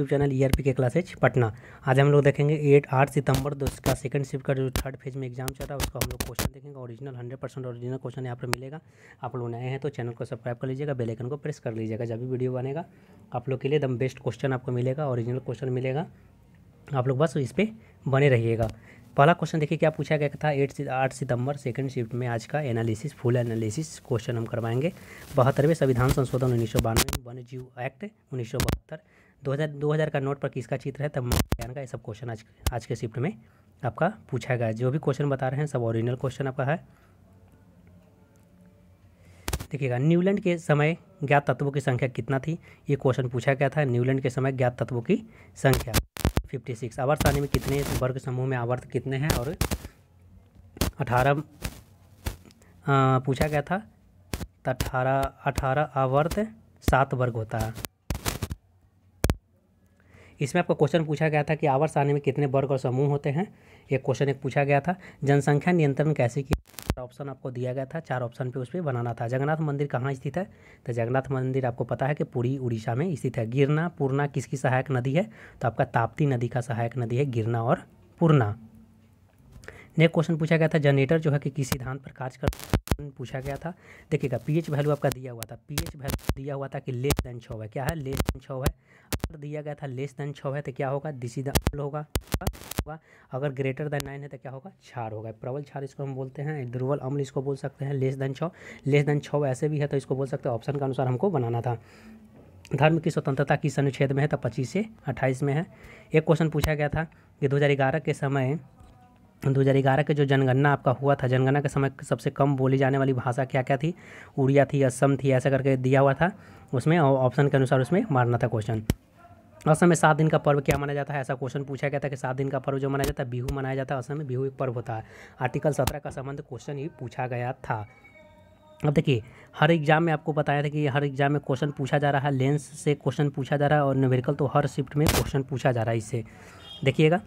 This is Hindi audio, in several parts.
यूट्यूब चैनल ई के क्लासेज पटना आज हम लोग देखेंगे एट आठ सितंबर दो का सेकंड शिफ्ट का जो थर्ड फेज में एग्जाम चल रहा है उसका हम लोग क्वेश्चन देखेंगे original hundred percent original question यहाँ पर मिलेगा आप लोग नए हैं तो चैनल को सब्सक्राइब कर लीजिएगा बेलेकन को प्रेस कर लीजिएगा जब भी वीडियो बनेगा आप लोग के लिए एकदम बेस्ट क्वेश्चन आपको मिलेगा ऑरिजिनल क्वेश्चन मिलेगा आप लोग बस इस पर बने रहिएगा पहला क्वेश्चन देखिए क्या पूछा गया था एट आठ सितंबर सेकंड शिफ्ट में आज का एनालिसिस फुल एनालिसिस क्वेश्चन हम करवाएंगे बहत्तरवें संविधान संशोधन उन्नीस सौ बानवे वन जीव एक्ट उन्नीस सौ बहत्तर 2000 हज़ार का नोट पर किसका चित्र है तब ज्ञान का ये सब क्वेश्चन आज आज के शिफ्ट में आपका पूछा गया जो भी क्वेश्चन बता रहे हैं सब ओरिजिनल क्वेश्चन आपका है देखिएगा न्यूलैंड के समय ज्ञात तत्वों की संख्या कितना थी ये क्वेश्चन पूछा गया था न्यूलैंड के समय ज्ञात तत्वों की संख्या 56 सिक्स आवर्त आने में कितने वर्ग समूह में आवर्त कितने हैं और 18 पूछा गया था तो अठारह अठारह आवर्त सात वर्ग होता है इसमें आपका क्वेश्चन पूछा गया था कि आवर सारणी में कितने वर्ग और समूह होते हैं एक क्वेश्चन एक पूछा गया था जनसंख्या नियंत्रण कैसे किया ऑप्शन आपको दिया गया था चार ऑप्शन पे उस पर बनाना था जगन्नाथ मंदिर कहाँ स्थित है तो जगन्नाथ मंदिर आपको पता है कि पूरी उड़ीसा में स्थित है गिरना पूर्णा किसकी सहायक नदी है तो आपका ताप्ती नदी का सहायक नदी है गिरना और पूर्णा नेक्स्ट क्वेश्चन पूछा गया था जनरेटर जो है कि किस सिद्धांत पर कार्य कर पूछा गया था देखिएगा पीएच वैल्यू आपका दिया हुआ था पीएच वैल्यू दिया हुआ था कि लेस देन छः है क्या है लेस देन छः है दिया गया था लेस देन छः है तो क्या होगा दिस इज होगा होगा अगर ग्रेटर देन नाइन है तो क्या होगा छार होगा प्रबल छार इसको हम बोलते हैं दुर्बल अम्ल इसको बोल सकते हैं लेस देन छः लेस देन छः ऐसे भी है तो इसको बोल सकते हैं ऑप्शन के अनुसार हमको बनाना था धर्म की स्वतंत्रता किस अनुच्छेद में है तो पच्चीस से अट्ठाईस में है एक क्वेश्चन पूछा गया था कि दो के समय ग्यारह के जो जनगणना आपका हुआ था जनगणना के समय सबसे कम बोली जाने वाली भाषा क्या क्या थी उड़िया थी असम थी ऐसा करके दिया हुआ था उसमें ऑप्शन के अनुसार उसमें मारना था क्वेश्चन असम में सात दिन का पर्व क्या माना जाता है ऐसा क्वेश्चन पूछा गया था कि सात दिन का पर्व जो मनाया जाता है बिहू मनाया जाता है असम में बिहू एक पर्व होता है आर्टिकल सत्रह का संबंध क्वेश्चन ही पूछा गया था अब देखिए हर एग्जाम में आपको बताया था कि हर एग्जाम में क्वेश्चन पूछा जा रहा है लेंस से क्वेश्चन पूछा जा रहा है और न्यूमेरिकल तो हर शिफ्ट में क्वेश्चन पूछा जा रहा है इससे देखिएगा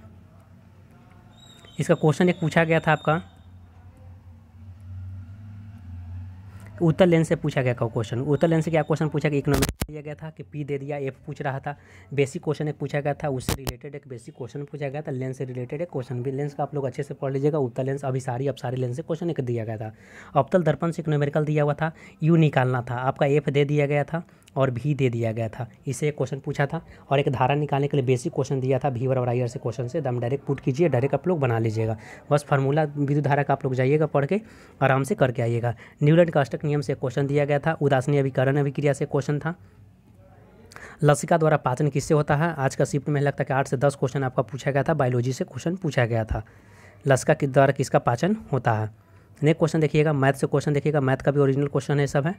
इसका क्वेश्चन एक पूछा गया था आपका उत्तर लेंस से पूछा गया क्वेश्चन उत्तर लेंस से क्या क्वेश्चन पूछा गया इकोनॉमिक दिया गया था कि पी दे दिया एफ पूछ रहा था बेसिक क्वेश्चन एक पूछा गया था उससे रिलेटेड एक बेसिक क्वेश्चन पूछा गया था लेंस से रिलेटेड एक क्वेश्चन भी लेंस का आप लोग अच्छे से पढ़ लीजिएगा उत्तर लेंस अभी सारी अब सारी लेंस से क्वेश्चन एक दिया गया था अवतल दर्पण से इकोनॉमिकल दिया हुआ था यू निकालना था आपका एफ दे दिया गया था और भी दे दिया गया था इसे एक क्वेश्चन पूछा था और एक धारा निकालने के लिए बेसिक क्वेश्चन दिया था भी और आयर से क्वेश्चन से दम डायरेक्ट पुट कीजिए डायरेक्ट आप लोग बना लीजिएगा बस फार्मूला विद्युत धारा का आप लोग जाइएगा पढ़ के आराम से करके आइएगा न्यूलैंड अष्टक नियम से क्वेश्चन दिया गया था उदासनी अभिकरण अभिक्रिया से क्वेश्चन था लसिका द्वारा पाचन किससे होता है आज का शिफ्ट में लगता है कि आठ से दस क्वेश्चन आपका पूछा गया था बायोलॉजी से क्वेश्चन पूछा गया था लसिका के द्वारा किसका पाचन होता है नेक्स्ट क्वेश्चन देखिएगा मैथ से क्वेश्चन देखिएगा मैथ का भी ओरिजिनल क्वेश्चन है सब है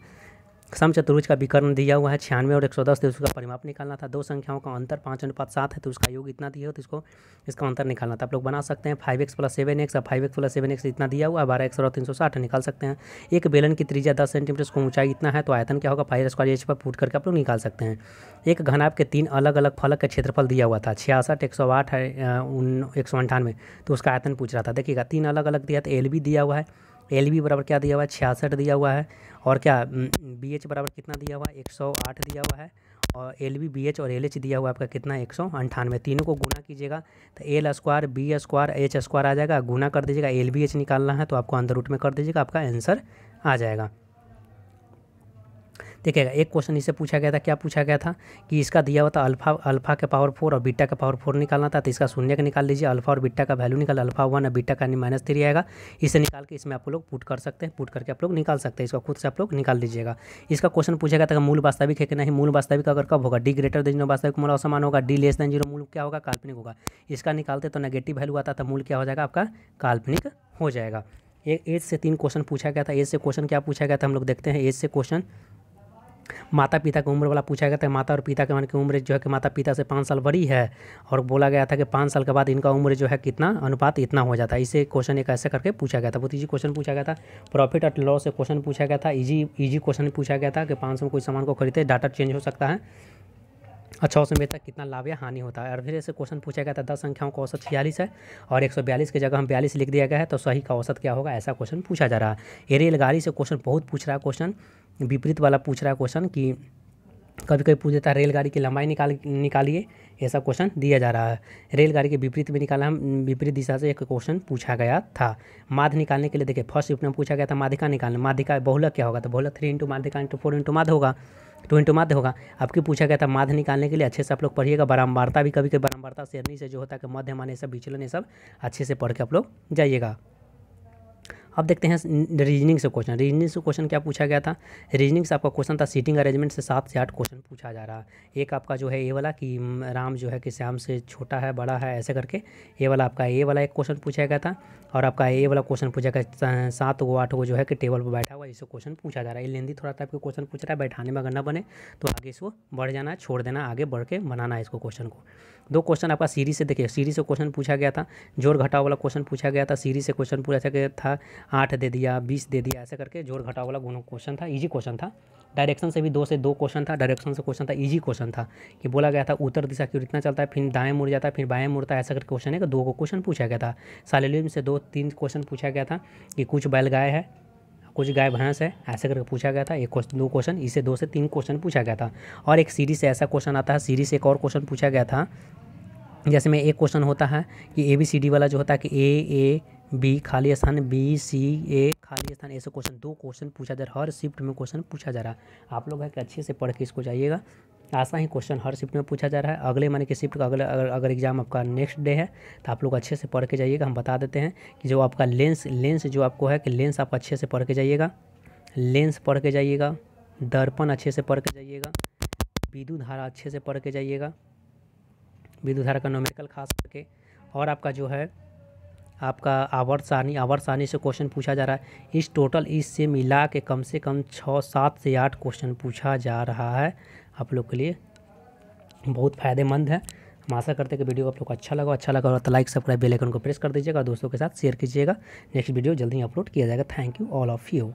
सम चतुर्भुज का विकर्ण दिया हुआ है छियानवे और एक सौ दस उसका तो परिमाप निकालना था दो संख्याओं का अंतर पाँच अनुपात सात है तो उसका योग इतना दिया हो तो इसको इसका अंतर निकालना था आप लोग बना सकते हैं five X plus seven X और five X plus seven X इतना दिया हुआ है बारह एक्स और तीन सौ साठ निकाल सकते हैं एक बेलन की त्रिज्या दस सेंटीमीटर उसको ऊंचाई इतना है तो आयतन क्या होगा फाइव स्क्वायर एच पर फूट करके आप लोग निकाल सकते हैं एक घनाब के तीन अलग अलग फलक का क्षेत्रफल दिया हुआ था छियासठ एक सौ आठ है एक सौ अंठानवे तो उसका आयतन पूछ रहा था देखिएगा तीन अलग अलग दिया था तो एल दिया हुआ है एल बी बराबर क्या दिया हुआ है छियासठ दिया हुआ है और क्या बी एच बराबर कितना दिया हुआ है एक सौ आठ दिया हुआ है और एल बी बी एच और एल एच दिया हुआ आपका कितना एक सौ अंठानवे तीनों को गुना कीजिएगा तो L square B square H square आ जाएगा गुना कर दीजिएगा एल बी एच निकालना है तो आपको अंदर रूट में कर दीजिएगा आपका आंसर आ जाएगा देखिएगा एक क्वेश्चन इसे पूछा गया था क्या पूछा गया था कि इसका दिया हुआ था अल्फा अल्फा के पावर फोर और बीटा का पावर फोर निकालना था तो इसका शून्य का निकाल लीजिए अल्फा और बीटा का वैल्यू निकाल अल्फा वन और बीटा का माइनस थ्री आएगा इसे निकाल के इसमें आप लोग पुट कर सकते हैं पुट करके आप लोग निकाल सकते हैं इसका खुद से आप लोग निकाल लीजिएगा इसका क्वेश्चन पूछा गया था मूल वास्तविक है कि नहीं मूल वास्तविक अगर कब होगा डी ग्रेटर देन जीरो वास्तविक मूल असमान होगा डी लेस देन जीरो मूल क्या होगा काल्पनिक होगा इसका निकालते तो नेगेटिव वैल्यू आता था तो मूल क्या हो जाएगा आपका काल्पनिक हो जाएगा एक एज से तीन क्वेश्चन पूछा गया था एज से क्वेश्चन क्या पूछा गया था हम लोग देखते हैं एज से क्वेश्चन माता पिता की उम्र वाला पूछा गया था माता और पिता के मान की उम्र जो है कि माता पिता से पाँच साल बड़ी है और बोला गया था कि पाँच साल के बाद इनका उम्र जो है कितना अनुपात इतना हो जाता है इसे क्वेश्चन एक ऐसे करके पूछा गया था बहुत ईजी क्वेश्चन पूछा गया था प्रॉफिट और लॉस से क्वेश्चन पूछा गया था ईजी ईजी क्वेश्चन पूछा गया था कि पाँच सौ कोई सामान को खरीदे डाटा चेंज हो सकता है अच्छा उसमें तक कितना लाभ या हानि होता है और फिर ऐसे क्वेश्चन पूछा गया था दस संख्याओं का औसत छियालीस है और एक सौ बयालीस की जगह हम बयालीस लिख दिया गया है तो सही का औसत क्या होगा ऐसा क्वेश्चन पूछा जा रहा है ये रेलगाड़ी से क्वेश्चन बहुत पूछ रहा है क्वेश्चन विपरीत वाला पूछ रहा है क्वेश्चन कि कभी कभी पूछ देता है रेलगाड़ी की लंबाई निकाल निकालिए यह सब क्वेश्चन दिया जा रहा है रेलगाड़ी के विपरीत में निकाला विपरीत दिशा से एक क्वेश्चन पूछा गया था माध निकालने के लिए देखिए फर्स्ट शिफ्ट में पूछा गया था माधिका निकालने माधिका बहुलक क्या होगा तो बहुलक थ्री इंटू माधिका इंटू फोर इंटू माध होगा टू इंटू माध्य होगा आपके पूछा गया था माध निकालने के लिए अच्छे से आप लोग पढ़िएगा बरामवार्ता भी कभी कभी बरामवार्ता शेरनी से जो होता है कि मध्य माने सब विचलन ये सब अच्छे से पढ़ के आप लोग जाइएगा अब देखते हैं रीजनिंग से क्वेश्चन रीजनिंग से क्वेश्चन क्या पूछा गया था रीजनिंग से आपका क्वेश्चन था सीटिंग अरेंजमेंट से सात से आठ क्वेश्चन पूछा जा रहा है एक आपका जो है ए वाला कि राम जो है कि श्याम से छोटा है बड़ा है ऐसे करके ए वाला आपका ए वाला एक क्वेश्चन पूछा गया था और आपका ए वाला क्वेश्चन पूछा गया सात गो आठ गो जो है कि टेबल पर बैठा हुआ इसे क्वेश्चन पूछा जा रहा है ये लेंदी थोड़ा टाइप का क्वेश्चन पूछ रहा है बैठाने में अगर न बने तो आगे इसको बढ़ जाना है छोड़ देना आगे बढ़ के बनाना है इसको क्वेश्चन को दो क्वेश्चन आपका सीरीज से देखिए सीरीज से क्वेश्चन पूछा गया था जोर घटाव वाला क्वेश्चन पूछा गया था सीरीज से क्वेश्चन पूछा गया था आठ दे दिया बीस दे दिया ऐसे करके जोर घटाव वाला गुणों क्वेश्चन था इजी क्वेश्चन था डायरेक्शन से भी दो से दो क्वेश्चन था डायरेक्शन से क्वेश्चन था इजी क्वेश्चन था कि बोला गया था उत्तर दिशा क्यों इतना चलता है फिर दाएँ मुड़ जाता है फिर बाएँ मुड़ता है ऐसा करके क्वेश्चन है कि दो को क्वेश्चन पूछा गया था सालेलिम से दो तीन क्वेश्चन पूछा गया था कि कुछ बैलगाय है कुछ गाय भैंस है ऐसे करके पूछा गया था एक क्वेश्चन दो क्वेश्चन इसे दो से तीन क्वेश्चन पूछा गया था और एक सीरीज से ऐसा क्वेश्चन आता है सीरीज से एक और क्वेश्चन पूछा गया था जैसे में एक क्वेश्चन होता है कि ए बी सी डी वाला जो होता है कि ए ए बी खाली स्थान बी सी ए खाली स्थान ऐसे क्वेश्चन दो क्वेश्चन पूछा जा रहा है हर शिफ्ट में क्वेश्चन पूछा जा रहा है आप लोग है कि अच्छे से पढ़ के इसको जाइएगा आशा ही क्वेश्चन हर शिफ्ट में पूछा जा रहा है अगले महीने के शिफ्ट का अगले अगर अगर एग्जाम आपका नेक्स्ट डे है तो आप लोग अच्छे से पढ़ के जाइएगा हम बता देते हैं कि जो आपका लेंस लेंस जो आपको है कि लेंस आप अच्छे से पढ़ के जाइएगा लेंस पढ़ के जाइएगा दर्पण अच्छे से पढ़ के जाइएगा विद्युत धारा अच्छे से पढ़ के जाइएगा विद्युत धारा का नोमेकल खास करके और आपका जो है आपका आवर्त सारणी आवर्त सारणी से क्वेश्चन पूछा जा रहा है इस टोटल इससे मिला के कम से कम छः सात से आठ क्वेश्चन पूछा जा रहा है आप लोग के लिए बहुत फ़ायदेमंद है हम आशा करते हैं कि वीडियो आप लोग को अच्छा लगा अच्छा लगा तो लाइक सब्सक्राइब बेल आइकन को प्रेस कर दीजिएगा दोस्तों के साथ शेयर कीजिएगा नेक्स्ट वीडियो जल्दी अपलोड किया जाएगा thank you all of you